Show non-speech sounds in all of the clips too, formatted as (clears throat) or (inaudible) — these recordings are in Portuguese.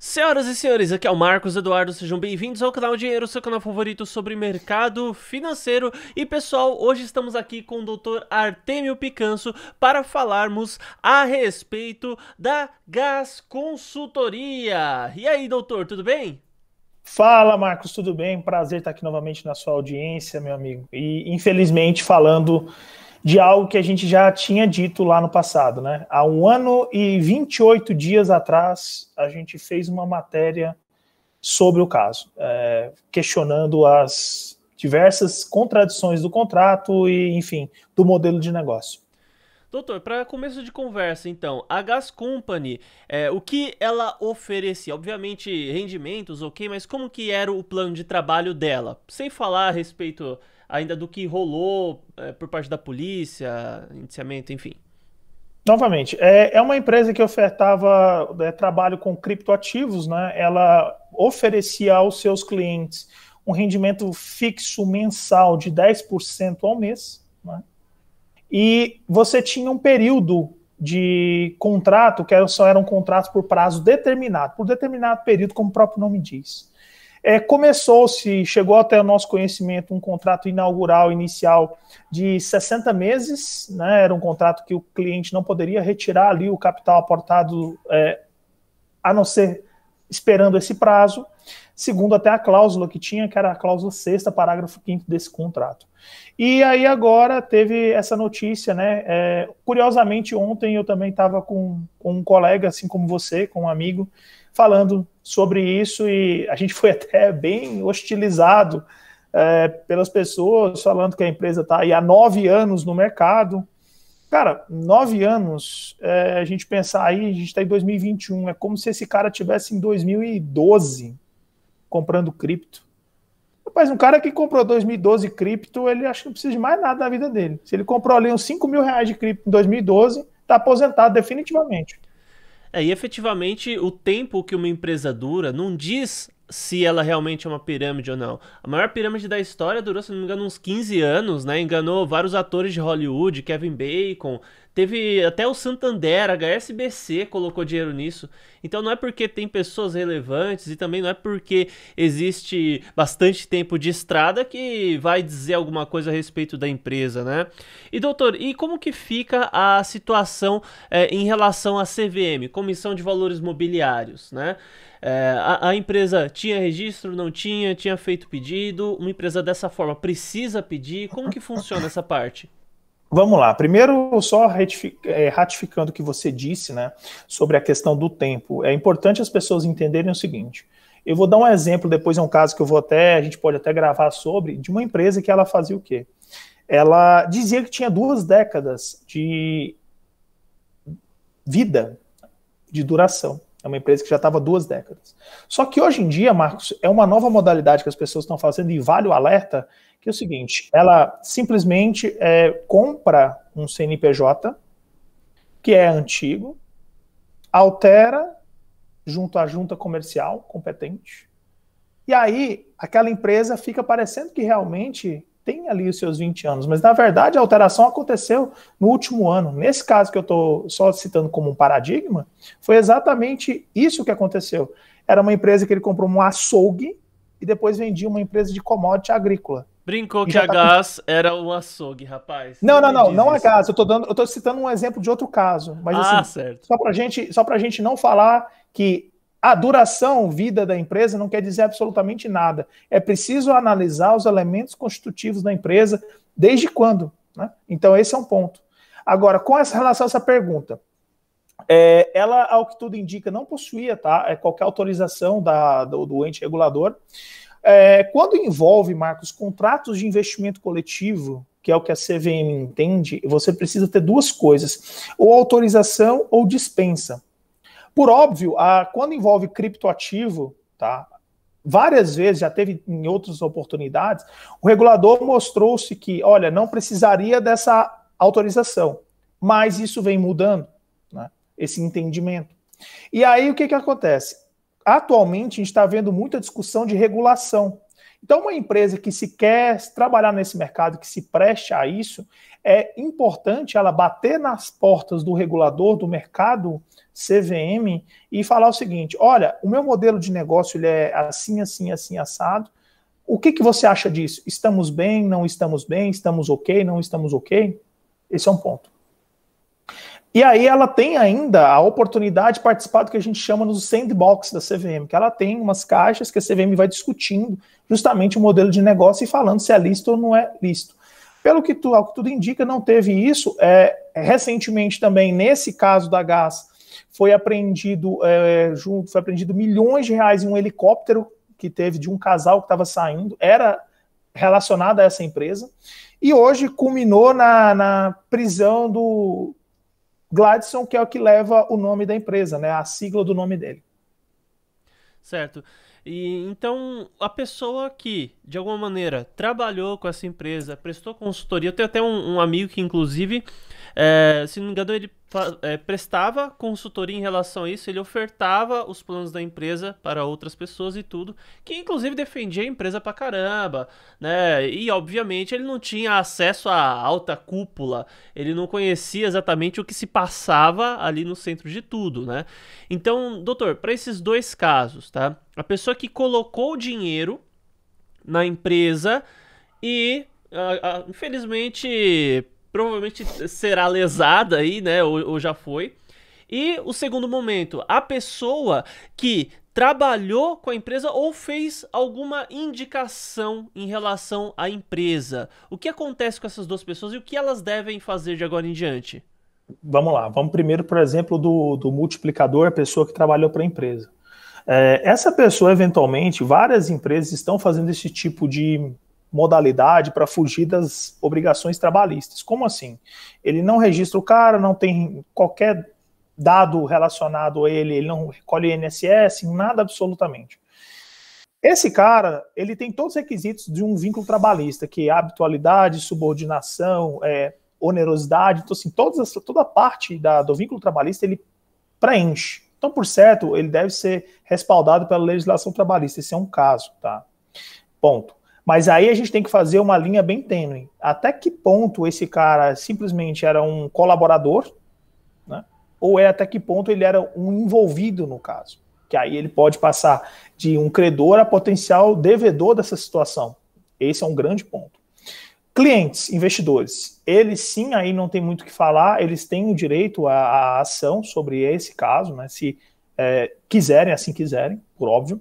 Senhoras e senhores, aqui é o Marcos Eduardo, sejam bem-vindos ao canal Dinheiro, seu canal favorito sobre mercado financeiro. E pessoal, hoje estamos aqui com o Dr. Artemio Picanso para falarmos a respeito da Gas Consultoria. E aí, doutor, tudo bem? Fala, Marcos, tudo bem? Prazer estar aqui novamente na sua audiência, meu amigo. E infelizmente falando de algo que a gente já tinha dito lá no passado, né? Há um ano e 28 dias atrás, a gente fez uma matéria sobre o caso, é, questionando as diversas contradições do contrato e, enfim, do modelo de negócio. Doutor, para começo de conversa, então, a Gas Company, é, o que ela oferecia? Obviamente rendimentos, ok, mas como que era o plano de trabalho dela? Sem falar a respeito ainda do que rolou é, por parte da polícia, indiciamento, enfim. Novamente, é, é uma empresa que ofertava é, trabalho com criptoativos, né? Ela oferecia aos seus clientes um rendimento fixo mensal de 10% ao mês, né? E você tinha um período de contrato, que só eram contratos por prazo determinado, por determinado período, como o próprio nome diz. É, Começou-se, chegou até o nosso conhecimento, um contrato inaugural inicial de 60 meses, né? era um contrato que o cliente não poderia retirar ali o capital aportado, é, a não ser esperando esse prazo, segundo até a cláusula que tinha, que era a cláusula sexta, parágrafo quinto desse contrato. E aí agora teve essa notícia, né? É, curiosamente, ontem eu também estava com, com um colega, assim como você, com um amigo, falando sobre isso e a gente foi até bem hostilizado é, pelas pessoas falando que a empresa está aí há nove anos no mercado. Cara, nove anos, é, a gente pensar aí, a gente está em 2021, é como se esse cara tivesse em 2012 comprando cripto. Rapaz, um cara que comprou 2012 cripto, ele acha que não precisa de mais nada na vida dele. Se ele comprou ali uns 5 mil reais de cripto em 2012, está aposentado definitivamente. É, e efetivamente o tempo que uma empresa dura não diz se ela realmente é uma pirâmide ou não. A maior pirâmide da história durou, se não me engano, uns 15 anos, né? Enganou vários atores de Hollywood, Kevin Bacon, teve até o Santander, HSBC colocou dinheiro nisso. Então não é porque tem pessoas relevantes e também não é porque existe bastante tempo de estrada que vai dizer alguma coisa a respeito da empresa, né? E doutor, e como que fica a situação é, em relação à CVM, Comissão de Valores Mobiliários, né? É, a, a, empresa tinha registro, não tinha, tinha feito pedido, uma empresa dessa forma precisa pedir, como que funciona essa parte? Vamos lá, primeiro só é, ratificando o que você disse, né, sobre a questão do tempo. É importante as pessoas entenderem o seguinte, eu vou dar um exemplo, depois é um caso que eu vou até, a gente pode até gravar sobre, de uma empresa que ela fazia o quê? Ela dizia que tinha duas décadas de vida, de duração. É uma empresa que já estava duas décadas. Só que hoje em dia, Marcos, é uma nova modalidade que as pessoas estão fazendo e vale o alerta, que é o seguinte: ela simplesmente é, compra um CNPJ que é antigo, altera junto à junta comercial competente, e aí aquela empresa fica parecendo que realmente tem ali os seus 20 anos, mas na verdade a alteração aconteceu no último ano. Nesse caso que eu estou só citando como um paradigma, foi exatamente isso que aconteceu. Era uma empresa que ele comprou um açougue e depois vendia uma empresa de commodity agrícola. Brincou que tá a gás era o açougue, rapaz. Não, não, não, não a gás. Eu tô, dando, eu tô citando um exemplo de outro caso. Mas ah, assim, certo. só para gente, só pra gente não falar que a duração, vida da empresa não quer dizer absolutamente nada. É preciso analisar os elementos constitutivos da empresa, desde quando. Né? Então, esse é um ponto. Agora, com essa relação a essa pergunta, é, ela, ao que tudo indica, não possuía tá, é qualquer autorização da, do, do ente regulador. É, quando envolve, Marcos, contratos de investimento coletivo, que é o que a CVM entende, você precisa ter duas coisas: ou autorização ou dispensa. Por óbvio, a, quando envolve criptoativo, tá? Várias vezes, já teve em outras oportunidades, o regulador mostrou-se que, olha, não precisaria dessa autorização, mas isso vem mudando, né? Esse entendimento. E aí o que, que acontece? Atualmente a gente está vendo muita discussão de regulação. Então, uma empresa que se quer trabalhar nesse mercado, que se preste a isso, é importante ela bater nas portas do regulador do mercado CVM e falar o seguinte: olha, o meu modelo de negócio ele é assim, assim, assim, assado. O que, que você acha disso? Estamos bem, não estamos bem, estamos ok, não estamos ok? Esse é um ponto. E aí ela tem ainda a oportunidade de participar do que a gente chama nos sandbox da CVM, que ela tem umas caixas que a CVM vai discutindo justamente o modelo de negócio e falando se é lícito ou não é lícito. Pelo que, tu, que tudo indica, não teve isso. É, recentemente também, nesse caso da Gás, foi apreendido, é, junto, foi apreendido milhões de reais em um helicóptero que teve de um casal que estava saindo, era relacionado a essa empresa, e hoje culminou na, na prisão do Gladson, que é o que leva o nome da empresa, né? A sigla do nome dele. Certo. E então a pessoa que de alguma maneira trabalhou com essa empresa, prestou consultoria, eu tenho até um, um amigo que inclusive, é, se não me engano, ele é, prestava consultoria em relação a isso, ele ofertava os planos da empresa para outras pessoas e tudo, que inclusive defendia a empresa pra caramba, né? E obviamente ele não tinha acesso à alta cúpula, ele não conhecia exatamente o que se passava ali no centro de tudo, né? Então, doutor, para esses dois casos, tá? A pessoa que colocou o dinheiro na empresa e, a, a, infelizmente, provavelmente será lesada aí, né? Ou, ou já foi. E o segundo momento, a pessoa que trabalhou com a empresa ou fez alguma indicação em relação à empresa. O que acontece com essas duas pessoas e o que elas devem fazer de agora em diante? Vamos lá, vamos primeiro, por exemplo, do, do multiplicador, a pessoa que trabalhou para a empresa. É, essa pessoa, eventualmente, várias empresas estão fazendo esse tipo de modalidade para fugir das obrigações trabalhistas. Como assim? Ele não registra o cara, não tem qualquer dado relacionado a ele, ele não recolhe INSS, nada absolutamente. Esse cara, ele tem todos os requisitos de um vínculo trabalhista, que é habitualidade, subordinação, é, onerosidade, então, assim, todas, toda a parte da, do vínculo trabalhista ele preenche. Então, por certo, ele deve ser respaldado pela legislação trabalhista. Esse é um caso, tá? Ponto. Mas aí a gente tem que fazer uma linha bem tênue. Até que ponto esse cara simplesmente era um colaborador, né? ou é até que ponto ele era um envolvido no caso? Que aí ele pode passar de um credor a potencial devedor dessa situação. Esse é um grande ponto. Clientes, investidores, eles sim aí não tem muito o que falar, eles têm o direito à, ação sobre esse caso, né? Se é, quiserem, assim quiserem, por óbvio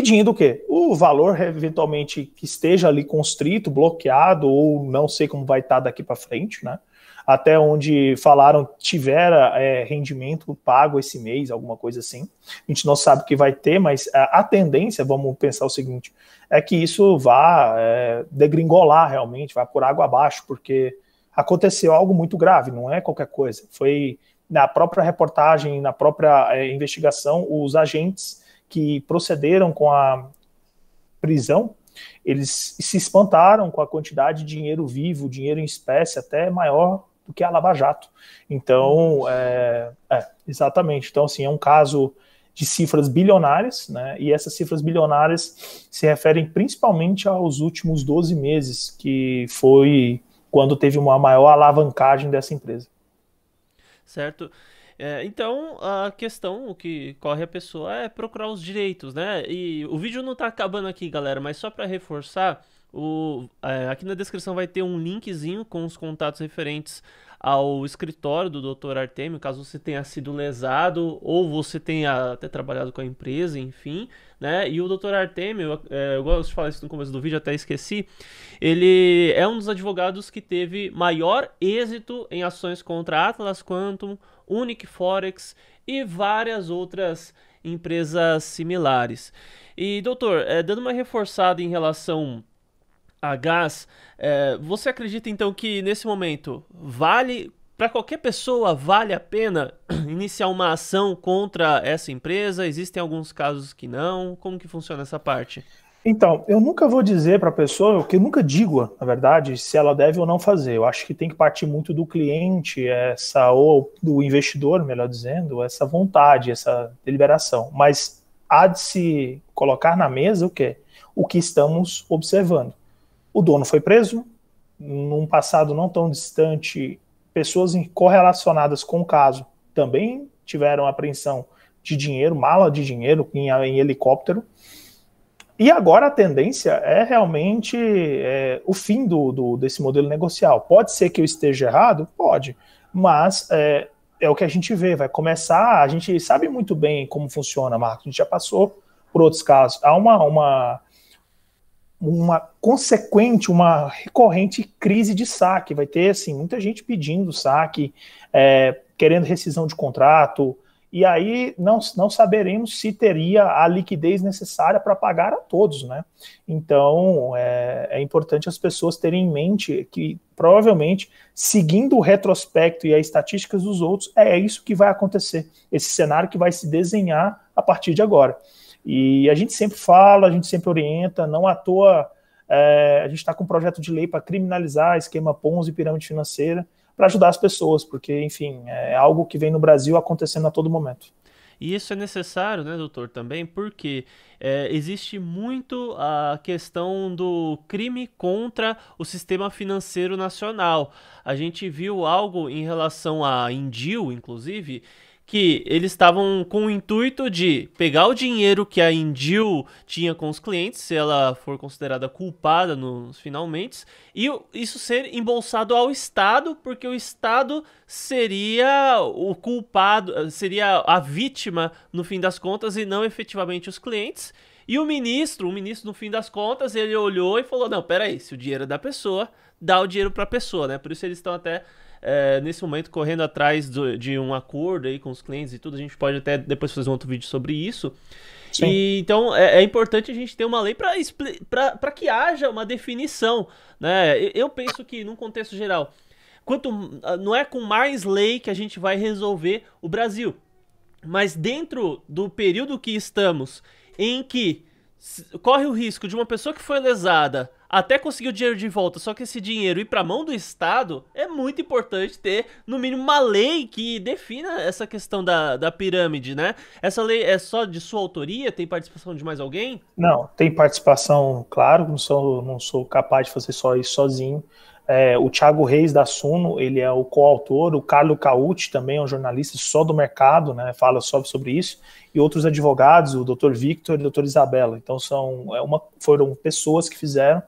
pedindo o quê? O valor eventualmente que esteja ali constrito, bloqueado, ou não sei como vai estar tá daqui para frente, né? Até onde falaram tivera é, rendimento pago esse mês, alguma coisa assim. A gente não sabe o que vai ter, mas a, a tendência, vamos pensar o seguinte, é que isso vá é, degringolar realmente, vá por água abaixo, porque aconteceu algo muito grave, não é qualquer coisa. Foi na própria reportagem, na própria é, investigação, os agentes que procederam com a prisão, eles se espantaram com a quantidade de dinheiro vivo, dinheiro em espécie, até maior do que a Lava Jato. Então, é, é, exatamente. Então, assim, é um caso de cifras bilionárias, né? E essas cifras bilionárias se referem principalmente aos últimos 12 meses, que foi quando teve uma maior alavancagem dessa empresa. Certo. É, então, a questão, o que corre a pessoa é procurar os direitos, né? E o vídeo não tá acabando aqui, galera, mas só para reforçar, o, é, aqui na descrição vai ter um linkzinho com os contatos referentes ao escritório do Dr. Artemio, caso você tenha sido lesado ou você tenha até trabalhado com a empresa, enfim, né? E o Dr. Artemio, é, eu gosto de falar isso no começo do vídeo, até esqueci, ele é um dos advogados que teve maior êxito em ações contra Atlas Quantum, Unique Forex e várias outras empresas similares. E doutor, é, dando uma reforçada em relação a gás, é, você acredita então que nesse momento vale para qualquer pessoa vale a pena (clears throat) iniciar uma ação contra essa empresa? Existem alguns casos que não. Como que funciona essa parte? Então, eu nunca vou dizer para a pessoa, que eu nunca digo, na verdade, se ela deve ou não fazer. Eu acho que tem que partir muito do cliente, essa ou do investidor, melhor dizendo, essa vontade, essa deliberação. Mas há de se colocar na mesa o que o que estamos observando. O dono foi preso num passado não tão distante, pessoas correlacionadas com o caso também tiveram apreensão de dinheiro, mala de dinheiro em, em helicóptero. E agora a tendência é realmente é, o fim do, do, desse modelo negocial. Pode ser que eu esteja errado? Pode, mas é, é, o que a gente vê. Vai começar, a gente sabe muito bem como funciona, Marcos, a gente já passou por outros casos. Há uma, uma, uma consequente, uma recorrente crise de saque. Vai ter assim, muita gente pedindo saque, é, querendo rescisão de contrato e aí não, não saberemos se teria a liquidez necessária para pagar a todos, né? Então é, é, importante as pessoas terem em mente que provavelmente, seguindo o retrospecto e as estatísticas dos outros, é isso que vai acontecer, esse cenário que vai se desenhar a partir de agora. E a gente sempre fala, a gente sempre orienta, não à toa é, a gente está com um projeto de lei para criminalizar esquema Ponzi e pirâmide financeira para ajudar as pessoas, porque, enfim, é algo que vem no Brasil acontecendo a todo momento. E isso é necessário, né, doutor, também, porque é, existe muito a questão do crime contra o sistema financeiro nacional. A gente viu algo em relação à Indio, inclusive, que eles estavam com o intuito de pegar o dinheiro que a Indil tinha com os clientes, se ela for considerada culpada nos finalmente, e isso ser embolsado ao Estado, porque o Estado seria o culpado, eh, seria a vítima no fim das contas e não efetivamente os clientes. E o ministro, o ministro no fim das contas, ele olhou e falou: "Não, peraí, se o dinheiro é da pessoa, dá o dinheiro para a pessoa", né? Por isso eles estão até é, nesse momento correndo atrás do, de um acordo aí com os clientes e tudo. A gente pode até depois fazer um outro vídeo sobre isso. E, então é, é, importante a gente ter uma lei para que haja uma definição. Né? Eu, eu penso que, num contexto geral, quanto ah, não é com mais lei que a gente vai resolver o Brasil. Mas dentro do período que estamos, em que corre o risco de uma pessoa que foi lesada até conseguir o dinheiro de volta, só que esse dinheiro ir para a mão do Estado, é muito importante ter, no mínimo, uma lei que defina essa questão da, da pirâmide, né? Essa lei é só de sua autoria? Tem participação de mais alguém? Não, tem participação, claro, não sou, não sou capaz de fazer só isso sozinho. É, o Thiago Reis da Suno, ele é o coautor, o Carlo Cauti também é um jornalista só do mercado, né, fala só sobre isso, e outros advogados, o Dr. Victor e o Dr. Isabela. Então são é uma, foram pessoas que fizeram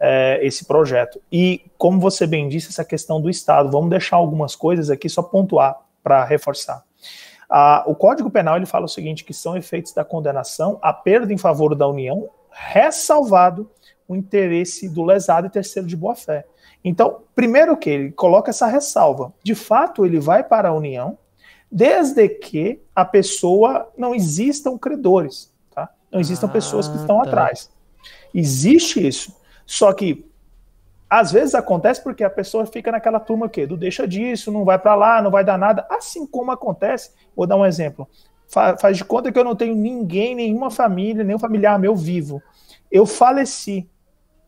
é, esse projeto. E como você bem disse, essa questão do Estado, vamos deixar algumas coisas aqui só pontuar para reforçar. Ah, o Código Penal ele fala o seguinte, que são efeitos da condenação a perda em favor da União, ressalvado o interesse do lesado e terceiro de boa fé. Então, primeiro que ele coloca essa ressalva. De fato, ele vai para a união, desde que a pessoa não existam credores, tá? Não existam ah, pessoas que ah, estão tá. atrás. Existe isso. Só que às vezes acontece porque a pessoa fica naquela turma que do deixa disso, não vai para lá, não vai dar nada. Assim como acontece, vou dar um exemplo. Faz de conta que eu não tenho ninguém, nenhuma família, nenhum familiar meu vivo. Eu faleci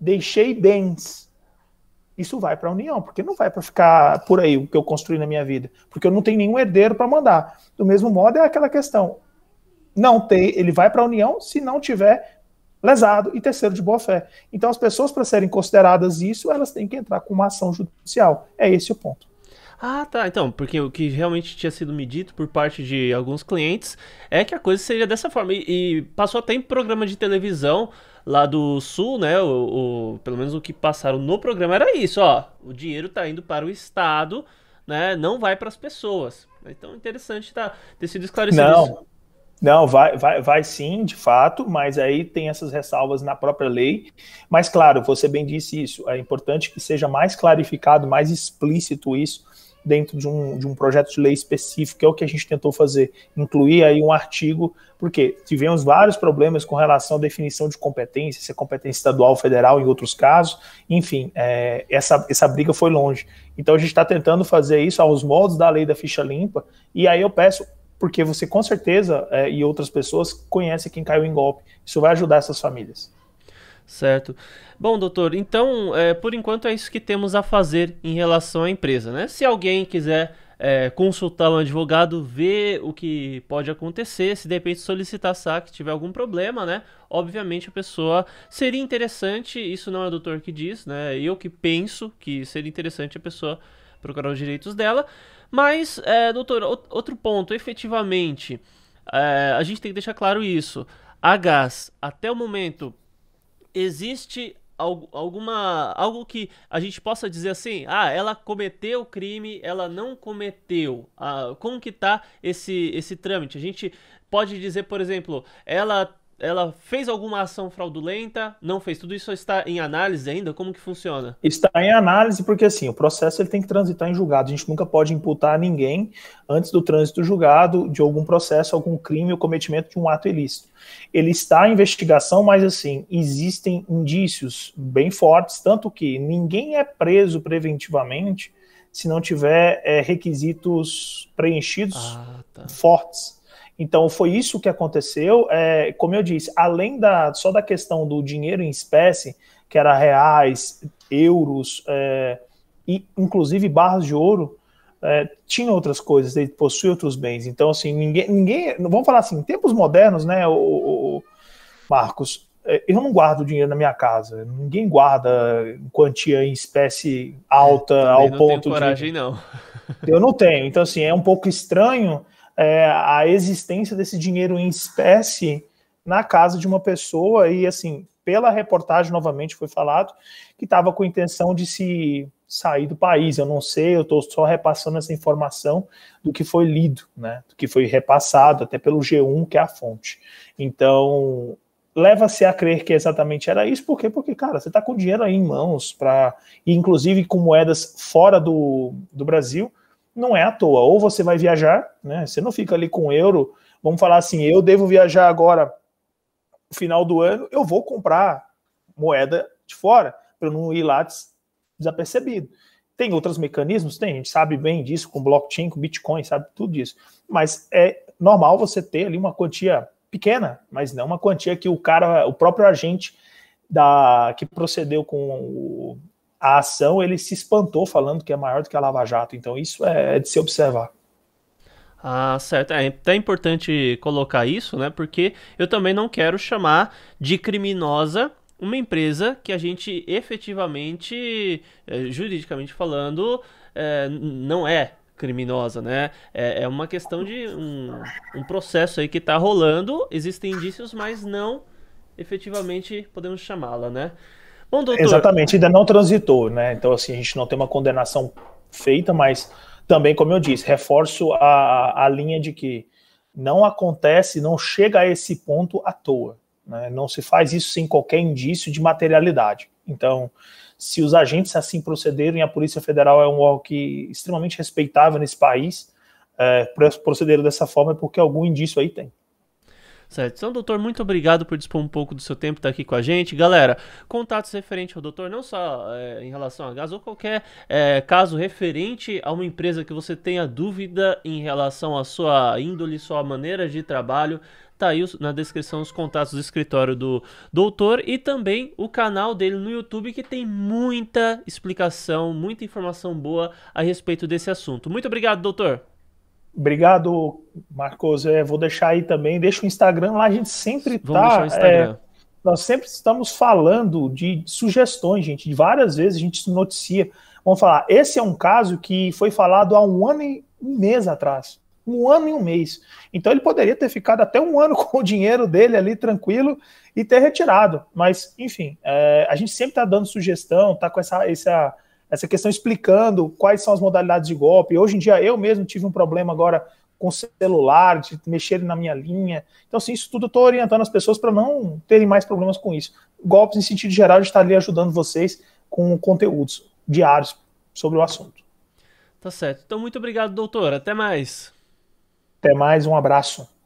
deixei bens. Isso vai para a União, porque não vai para ficar por aí o que eu construí na minha vida, porque eu não tenho nenhum herdeiro para mandar. Do mesmo modo é aquela questão. Não tem, ele vai para a União se não tiver lesado e terceiro de boa fé. Então as pessoas para serem consideradas isso, elas têm que entrar com uma ação judicial. É esse o ponto. Ah, tá. Então, porque o que realmente tinha sido medido por parte de alguns clientes é que a coisa seria dessa forma. E, e passou até em programa de televisão lá do sul, né? O, o, pelo menos o que passaram no programa era isso, ó. O dinheiro tá indo para o Estado, né? Não vai para as pessoas. Então, interessante tá, ter sido esclarecido Não. Isso. Não, vai, vai, vai sim, de fato, mas aí tem essas ressalvas na própria lei. Mas, claro, você bem disse isso, é importante que seja mais clarificado, mais explícito isso, dentro de um, de um projeto de lei específico, é o que a gente tentou fazer, incluir aí um artigo, porque tivemos vários problemas com relação à definição de competência, se é competência estadual, federal, em outros casos, enfim, é, essa, essa briga foi longe. Então a gente está tentando fazer isso aos modos da lei da ficha limpa, e aí eu peço porque você com certeza é, e outras pessoas conhecem quem caiu em golpe. Isso vai ajudar essas famílias. Certo. Bom, doutor, então, é, por enquanto é isso que temos a fazer em relação à empresa, né? Se alguém quiser é, consultar um advogado, ver o que pode acontecer, se de repente solicitar saque, tiver algum problema, né? Obviamente a pessoa seria interessante, isso não é o doutor que diz, né? Eu que penso que seria interessante a pessoa procurar os direitos dela. Mas, é, doutor, outro ponto, efetivamente, é, a gente tem que deixar claro isso. A GAS, até o momento, existe alguma algo que a gente possa dizer assim ah ela cometeu o crime ela não cometeu ah, como que tá esse esse trâmite a gente pode dizer por exemplo ela ela fez alguma ação fraudulenta, não fez tudo isso, está em análise ainda? Como que funciona? Está em análise porque, assim, o processo ele tem que transitar em julgado. A gente nunca pode imputar ninguém antes do trânsito julgado de algum processo, algum crime ou cometimento de um ato ilícito. Ele está em investigação, mas, assim, existem indícios bem fortes, tanto que ninguém é preso preventivamente se não tiver é, requisitos preenchidos ah, tá. fortes. Então foi isso que aconteceu. É, como eu disse, além da só da questão do dinheiro em espécie, que era reais, euros é, e inclusive barras de ouro, é, tinha outras coisas. Ele possui outros bens. Então assim ninguém, ninguém, vamos falar assim, em tempos modernos, né, o, o, Marcos, é, eu não guardo dinheiro na minha casa. Ninguém guarda quantia em espécie é, alta ao ponto coragem, de. Coragem não. Eu não tenho. Então assim é um pouco estranho é, a existência desse dinheiro em espécie na casa de uma pessoa e assim pela reportagem novamente foi falado que estava com intenção de se sair do país. Eu não sei, eu estou só repassando essa informação do que foi lido, né? Do que foi repassado até pelo G1 que é a fonte. Então leva-se a crer que exatamente era isso, por quê? Porque, cara, você está com dinheiro aí em mãos, para inclusive com moedas fora do, do Brasil, não é à toa. Ou você vai viajar, né? Você não fica ali com euro. Vamos falar assim, eu devo viajar agora no final do ano, eu vou comprar moeda de fora para não ir lá desapercebido. Tem outros mecanismos? Tem, a gente sabe bem disso com blockchain, com Bitcoin, sabe tudo disso. Mas é normal você ter ali uma quantia pequena, mas não uma quantia que o cara, o próprio agente da que procedeu com o, a ação ele se espantou falando que é maior do que a Lava Jato. Então isso é, é de se observar. Ah, certo. É até é importante colocar isso, né? Porque eu também não quero chamar de criminosa uma empresa que a gente efetivamente, é, juridicamente falando, é, não é criminosa, né? É, é uma questão de um, um processo aí que está rolando, existem indícios, mas não efetivamente podemos chamá-la, né? Bom, doutor... Exatamente, ainda não transitou, né? Então, assim, a gente não tem uma condenação feita, mas também, como eu disse, reforço a, a linha de que não acontece, não chega a esse ponto à toa. Né? Não se faz isso sem qualquer indício de materialidade. Então, se os agentes assim procederem, a Polícia Federal é um órgão que, extremamente respeitável nesse país, é, procederam dessa forma é porque algum indício aí tem. Certo. Então, doutor, muito obrigado por dispor um pouco do seu tempo estar tá aqui com a gente. Galera, contatos referente ao doutor, não só é, em relação a gás ou qualquer é, caso referente a uma empresa que você tenha dúvida em relação à sua índole, sua maneira de trabalho. Tá aí na descrição os contatos do escritório do doutor e também o canal dele no YouTube que tem muita explicação, muita informação boa a respeito desse assunto. Muito obrigado, doutor. Obrigado, Marcos. É, vou deixar aí também. Deixa o Instagram lá, a gente sempre está. É, nós sempre estamos falando de sugestões, gente. Várias vezes a gente noticia. Vamos falar, esse é um caso que foi falado há um ano e um mês atrás. Um ano e um mês. Então ele poderia ter ficado até um ano (laughs) com o dinheiro dele ali tranquilo e ter retirado. Mas, enfim, é, a gente sempre está dando sugestão, está com essa, essa essa questão explicando quais são as modalidades de golpe. Hoje em dia, eu mesmo tive um problema agora com celular, de mexer na minha linha. Então, assim, isso tudo eu estou orientando as pessoas para não terem mais problemas com isso. Golpes, em sentido geral, de estar ali ajudando vocês com conteúdos diários sobre o assunto. Tá certo. Então, muito obrigado, doutor. Até mais. Até mais, um abraço.